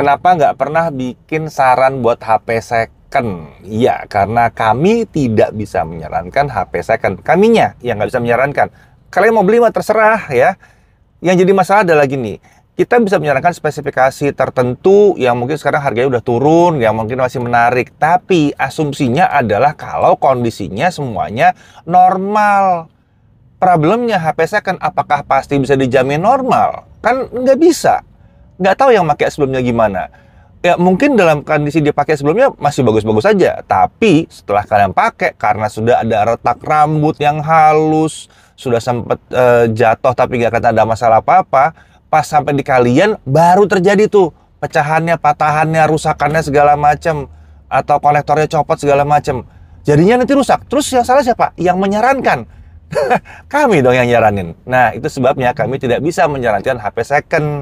Kenapa nggak pernah bikin saran buat HP second? Ya, karena kami tidak bisa menyarankan HP second. Kaminya yang nggak bisa menyarankan. Kalian mau beli mah terserah ya. Yang jadi masalah adalah gini, kita bisa menyarankan spesifikasi tertentu yang mungkin sekarang harganya udah turun, yang mungkin masih menarik. Tapi asumsinya adalah kalau kondisinya semuanya normal. Problemnya HP second apakah pasti bisa dijamin normal? Kan nggak bisa nggak tahu yang pakai sebelumnya gimana ya mungkin dalam kondisi dia pakai sebelumnya masih bagus-bagus saja -bagus tapi setelah kalian pakai karena sudah ada retak rambut yang halus sudah sempat e, eh, jatuh tapi nggak kata ada masalah apa-apa pas sampai di kalian baru terjadi tuh pecahannya patahannya rusakannya segala macam atau konektornya copot segala macam jadinya nanti rusak terus yang salah siapa yang menyarankan kami dong yang nyaranin nah itu sebabnya kami tidak bisa menyarankan HP second